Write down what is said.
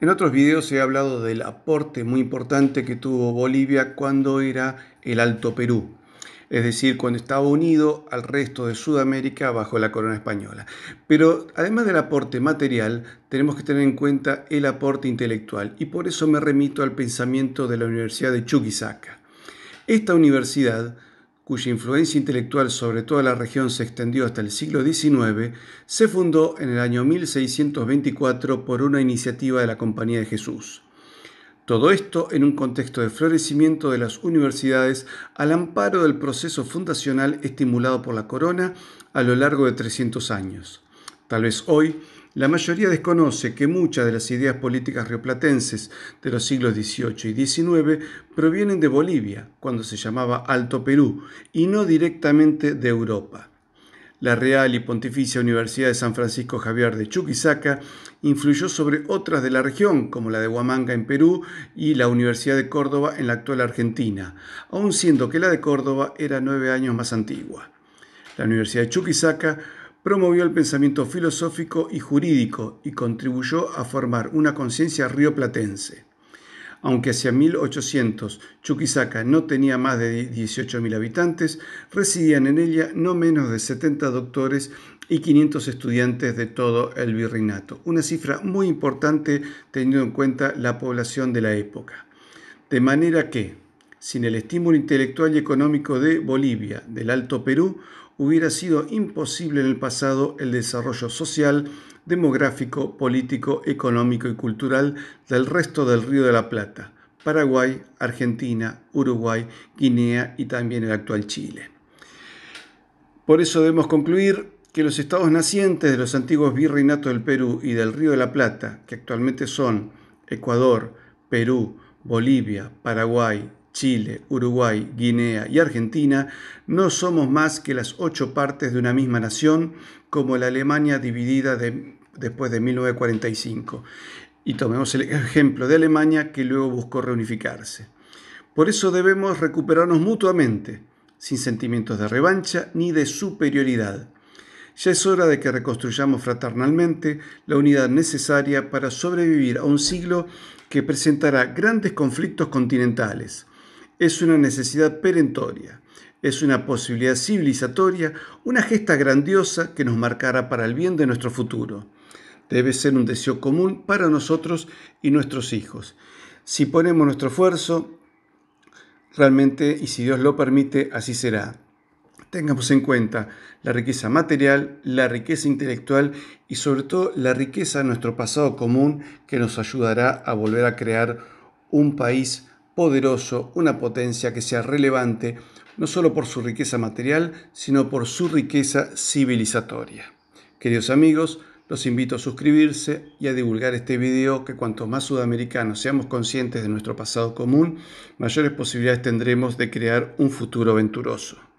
En otros videos he hablado del aporte muy importante que tuvo Bolivia cuando era el Alto Perú, es decir, cuando estaba unido al resto de Sudamérica bajo la corona española. Pero además del aporte material, tenemos que tener en cuenta el aporte intelectual y por eso me remito al pensamiento de la Universidad de Chuquisaca. Esta universidad cuya influencia intelectual sobre toda la región se extendió hasta el siglo XIX, se fundó en el año 1624 por una iniciativa de la Compañía de Jesús. Todo esto en un contexto de florecimiento de las universidades al amparo del proceso fundacional estimulado por la corona a lo largo de 300 años. Tal vez hoy la mayoría desconoce que muchas de las ideas políticas rioplatenses de los siglos XVIII y XIX provienen de Bolivia, cuando se llamaba Alto Perú, y no directamente de Europa. La Real y Pontificia Universidad de San Francisco Javier de Chuquisaca influyó sobre otras de la región, como la de Huamanga en Perú y la Universidad de Córdoba en la actual Argentina, aun siendo que la de Córdoba era nueve años más antigua. La Universidad de Chuquisaca promovió el pensamiento filosófico y jurídico y contribuyó a formar una conciencia rioplatense. Aunque hacia 1800 Chuquisaca no tenía más de 18.000 habitantes, residían en ella no menos de 70 doctores y 500 estudiantes de todo el virreinato, una cifra muy importante teniendo en cuenta la población de la época. De manera que, sin el estímulo intelectual y económico de Bolivia, del Alto Perú, hubiera sido imposible en el pasado el desarrollo social, demográfico, político, económico y cultural del resto del Río de la Plata, Paraguay, Argentina, Uruguay, Guinea y también el actual Chile. Por eso debemos concluir que los estados nacientes de los antiguos virreinatos del Perú y del Río de la Plata, que actualmente son Ecuador, Perú, Bolivia, Paraguay, Chile, Uruguay, Guinea y Argentina no somos más que las ocho partes de una misma nación, como la Alemania dividida después de 1945. Y tomemos el ejemplo de Alemania que luego buscó reunificarse. Por eso debemos recuperarnos mutuamente, sin sentimientos de revancha ni de superioridad. Ya es hora de que reconstruyamos fraternalmente la unidad necesaria para sobrevivir a un siglo que presentará grandes conflictos continentales es una necesidad perentoria, es una posibilidad civilizatoria, una gesta grandiosa que nos marcará para el bien de nuestro futuro. Debe ser un deseo común para nosotros y nuestros hijos. Si ponemos nuestro esfuerzo, realmente, y si Dios lo permite, así será. Tengamos en cuenta la riqueza material, la riqueza intelectual y sobre todo la riqueza de nuestro pasado común que nos ayudará a volver a crear un país poderoso, una potencia que sea relevante, no solo por su riqueza material, sino por su riqueza civilizatoria. Queridos amigos, los invito a suscribirse y a divulgar este video que cuanto más sudamericanos seamos conscientes de nuestro pasado común, mayores posibilidades tendremos de crear un futuro venturoso.